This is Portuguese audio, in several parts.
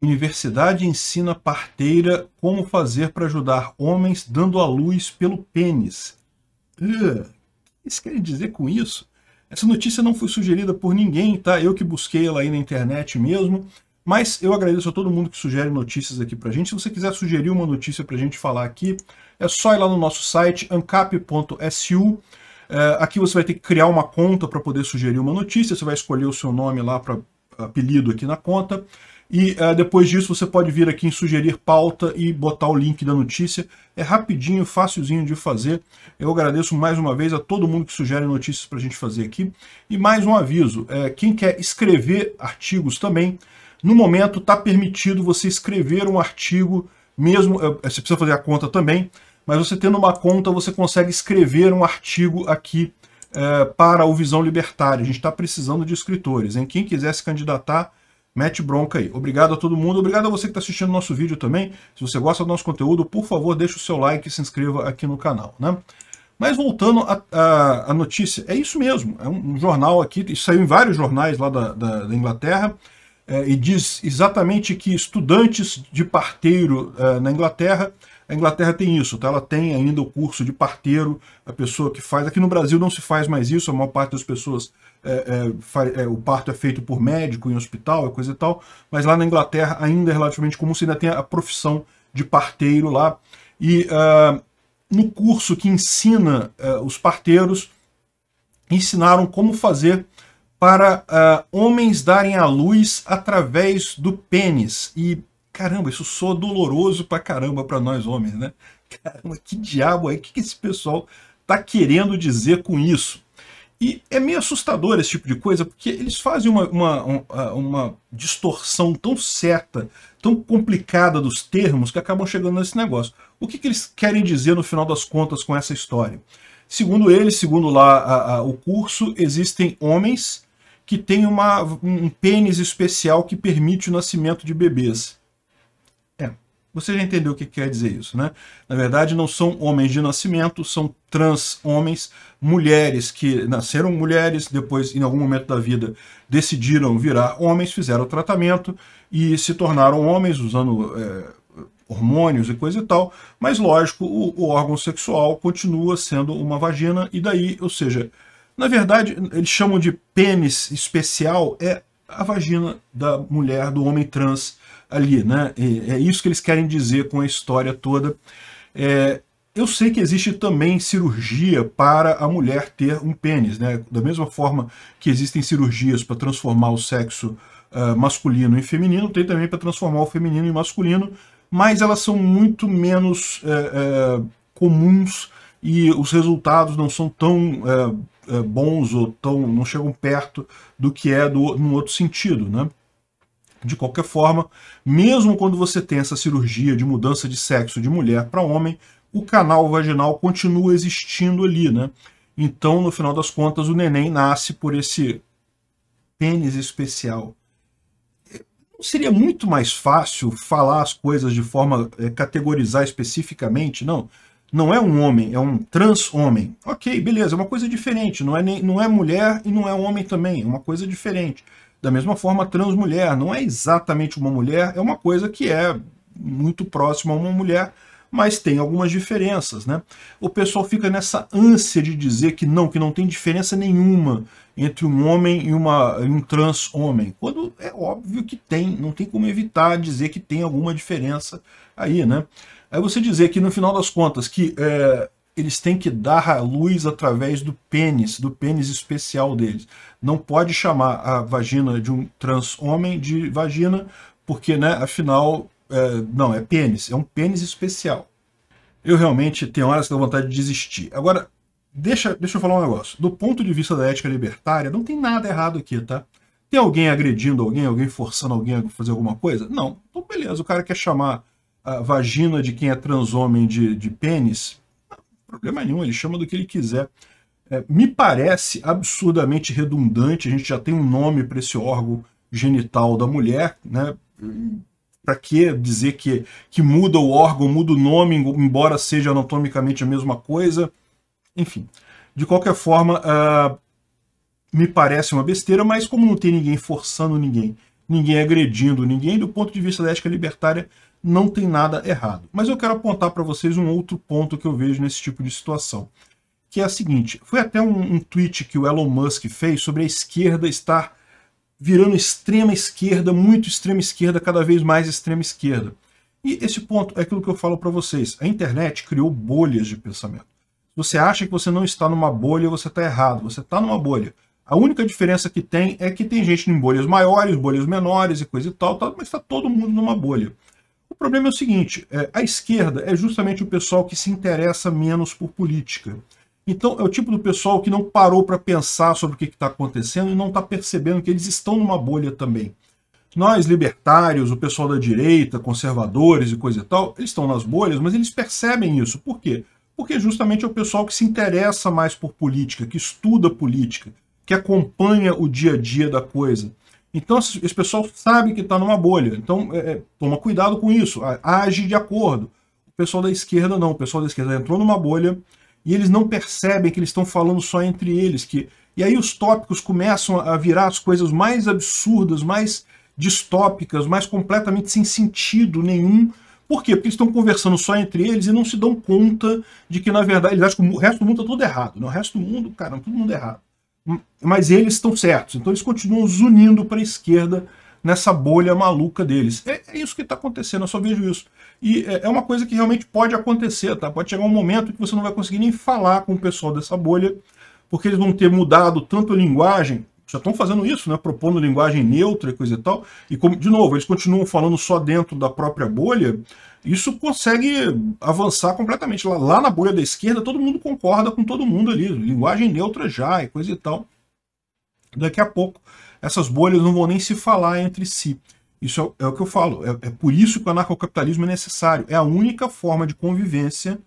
Universidade ensina parteira como fazer para ajudar homens dando à luz pelo pênis. Uh, o que eles querem dizer com isso? Essa notícia não foi sugerida por ninguém, tá? Eu que busquei ela aí na internet mesmo. Mas eu agradeço a todo mundo que sugere notícias aqui pra gente. Se você quiser sugerir uma notícia pra gente falar aqui, é só ir lá no nosso site, ancap.su. É, aqui você vai ter que criar uma conta para poder sugerir uma notícia. Você vai escolher o seu nome lá para apelido aqui na conta. E uh, depois disso você pode vir aqui em sugerir pauta e botar o link da notícia. É rapidinho, facilzinho de fazer. Eu agradeço mais uma vez a todo mundo que sugere notícias para a gente fazer aqui. E mais um aviso, é, quem quer escrever artigos também, no momento está permitido você escrever um artigo, mesmo, é, você precisa fazer a conta também, mas você tendo uma conta você consegue escrever um artigo aqui é, para o Visão Libertária. A gente está precisando de escritores. Hein? Quem quiser se candidatar, mete bronca aí. Obrigado a todo mundo, obrigado a você que está assistindo nosso vídeo também. Se você gosta do nosso conteúdo, por favor, deixe o seu like e se inscreva aqui no canal, né? Mas voltando à notícia, é isso mesmo, é um, um jornal aqui, isso saiu em vários jornais lá da, da, da Inglaterra, é, e diz exatamente que estudantes de parteiro é, na Inglaterra a Inglaterra tem isso, tá? ela tem ainda o curso de parteiro, a pessoa que faz. Aqui no Brasil não se faz mais isso, a maior parte das pessoas é, é, é, o parto é feito por médico em hospital e é coisa e tal, mas lá na Inglaterra ainda é relativamente comum, você ainda tem a profissão de parteiro lá. E uh, no curso que ensina uh, os parteiros, ensinaram como fazer para uh, homens darem à luz através do pênis. E caramba, isso soa doloroso pra caramba pra nós homens, né? Caramba, que diabo aí, o que, que esse pessoal tá querendo dizer com isso? E é meio assustador esse tipo de coisa, porque eles fazem uma, uma, uma distorção tão certa, tão complicada dos termos, que acabam chegando nesse negócio. O que, que eles querem dizer no final das contas com essa história? Segundo eles, segundo lá a, a, o curso, existem homens que têm uma, um pênis especial que permite o nascimento de bebês. Você já entendeu o que quer dizer isso, né? Na verdade, não são homens de nascimento, são trans homens, mulheres que nasceram mulheres, depois, em algum momento da vida, decidiram virar homens, fizeram o tratamento e se tornaram homens usando é, hormônios e coisa e tal. Mas, lógico, o, o órgão sexual continua sendo uma vagina, e daí, ou seja, na verdade, eles chamam de pênis especial, é a vagina da mulher, do homem trans, ali, né? É, é isso que eles querem dizer com a história toda. É, eu sei que existe também cirurgia para a mulher ter um pênis, né? Da mesma forma que existem cirurgias para transformar o sexo uh, masculino em feminino, tem também para transformar o feminino em masculino, mas elas são muito menos uh, uh, comuns e os resultados não são tão eh, bons ou tão não chegam perto do que é do, no outro sentido, né? De qualquer forma, mesmo quando você tem essa cirurgia de mudança de sexo de mulher para homem, o canal vaginal continua existindo ali, né? Então, no final das contas, o neném nasce por esse pênis especial. Seria muito mais fácil falar as coisas de forma é, categorizar especificamente, não? Não é um homem, é um trans homem. Ok, beleza, é uma coisa diferente. Não é, nem, não é mulher e não é homem também, é uma coisa diferente. Da mesma forma, transmulher não é exatamente uma mulher, é uma coisa que é muito próxima a uma mulher, mas tem algumas diferenças, né? O pessoal fica nessa ânsia de dizer que não, que não tem diferença nenhuma entre um homem e uma, um trans homem, quando é óbvio que tem, não tem como evitar dizer que tem alguma diferença aí, né? Aí você dizer que no final das contas que é, eles têm que dar a luz através do pênis, do pênis especial deles. Não pode chamar a vagina de um trans homem de vagina, porque, né, afinal, é, não, é pênis, é um pênis especial. Eu realmente tenho horas que dá vontade de desistir. Agora, deixa, deixa eu falar um negócio. Do ponto de vista da ética libertária, não tem nada errado aqui, tá? Tem alguém agredindo alguém, alguém forçando alguém a fazer alguma coisa? Não. Então, beleza, o cara quer chamar a vagina de quem é trans homem de, de pênis, problema nenhum, ele chama do que ele quiser. É, me parece absurdamente redundante, a gente já tem um nome para esse órgão genital da mulher, né? Para que dizer que, que muda o órgão, muda o nome, embora seja anatomicamente a mesma coisa? Enfim, de qualquer forma, uh, me parece uma besteira, mas como não tem ninguém forçando ninguém ninguém é agredindo ninguém, do ponto de vista da ética libertária, não tem nada errado. Mas eu quero apontar para vocês um outro ponto que eu vejo nesse tipo de situação, que é a seguinte, foi até um, um tweet que o Elon Musk fez sobre a esquerda estar virando extrema esquerda, muito extrema esquerda, cada vez mais extrema esquerda. E esse ponto é aquilo que eu falo para vocês. A internet criou bolhas de pensamento. Você acha que você não está numa bolha, você está errado. Você está numa bolha. A única diferença que tem é que tem gente em bolhas maiores, bolhas menores e coisa e tal, tal mas está todo mundo numa bolha. O problema é o seguinte, é, a esquerda é justamente o pessoal que se interessa menos por política. Então é o tipo do pessoal que não parou para pensar sobre o que está acontecendo e não está percebendo que eles estão numa bolha também. Nós, libertários, o pessoal da direita, conservadores e coisa e tal, eles estão nas bolhas, mas eles percebem isso. Por quê? Porque justamente é o pessoal que se interessa mais por política, que estuda política, que acompanha o dia a dia da coisa. Então, esse pessoal sabe que está numa bolha. Então, é, é, toma cuidado com isso, age de acordo. O pessoal da esquerda não, o pessoal da esquerda entrou numa bolha e eles não percebem que eles estão falando só entre eles. que E aí os tópicos começam a virar as coisas mais absurdas, mais distópicas, mais completamente sem sentido nenhum. Por quê? Porque eles estão conversando só entre eles e não se dão conta de que, na verdade, eles acham que o resto do mundo está tudo errado. Né? O resto do mundo, cara, todo mundo é errado mas eles estão certos. Então eles continuam zunindo para a esquerda nessa bolha maluca deles. É, é isso que está acontecendo, eu só vejo isso. E é, é uma coisa que realmente pode acontecer, tá? Pode chegar um momento que você não vai conseguir nem falar com o pessoal dessa bolha, porque eles vão ter mudado tanto a linguagem, já estão fazendo isso, né? Propondo linguagem neutra e coisa e tal. E como, de novo, eles continuam falando só dentro da própria bolha, isso consegue avançar completamente. Lá, lá, na bolha da esquerda, todo mundo concorda com todo mundo ali. Linguagem neutra já e coisa e tal. Daqui a pouco, essas bolhas não vão nem se falar entre si. Isso é, é o que eu falo. É, é por isso que o anarcocapitalismo é necessário. É a única forma de convivência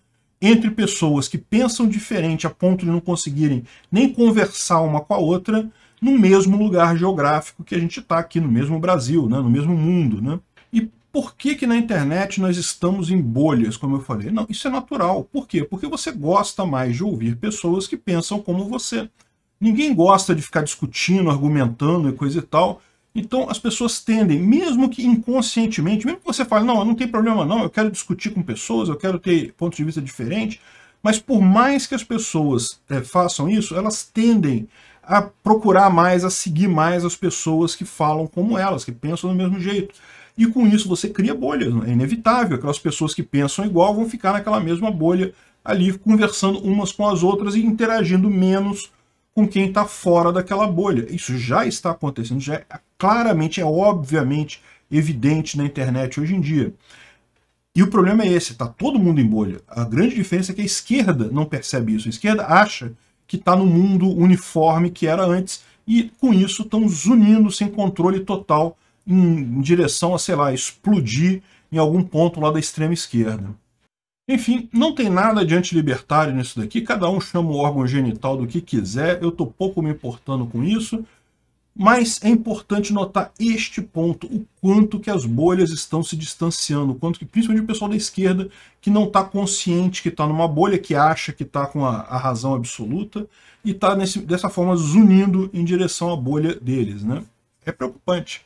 entre pessoas que pensam diferente a ponto de não conseguirem nem conversar uma com a outra no mesmo lugar geográfico que a gente está aqui, no mesmo Brasil, né? no mesmo mundo. Né? E por que, que na internet nós estamos em bolhas, como eu falei? Não, isso é natural. Por quê? Porque você gosta mais de ouvir pessoas que pensam como você. Ninguém gosta de ficar discutindo, argumentando e coisa e tal. Então as pessoas tendem, mesmo que inconscientemente, mesmo que você fale, não, não tem problema não, eu quero discutir com pessoas, eu quero ter pontos de vista diferentes, mas por mais que as pessoas é, façam isso, elas tendem a procurar mais, a seguir mais as pessoas que falam como elas, que pensam do mesmo jeito e com isso você cria bolhas, né? é inevitável, aquelas pessoas que pensam igual vão ficar naquela mesma bolha ali conversando umas com as outras e interagindo menos com quem está fora daquela bolha. Isso já está acontecendo, já é, claramente, é obviamente evidente na internet hoje em dia. E o problema é esse, está todo mundo em bolha. A grande diferença é que a esquerda não percebe isso. A esquerda acha que está no mundo uniforme que era antes e com isso estão zunindo sem controle total em, em direção a, sei lá, explodir em algum ponto lá da extrema esquerda. Enfim, não tem nada de antilibertário nisso daqui, cada um chama o órgão genital do que quiser, eu estou pouco me importando com isso, mas é importante notar este ponto, o quanto que as bolhas estão se distanciando, o quanto que, principalmente o pessoal da esquerda, que não está consciente, que está numa bolha, que acha que está com a, a, razão absoluta, e está dessa forma zunindo em direção à bolha deles. Né? É preocupante.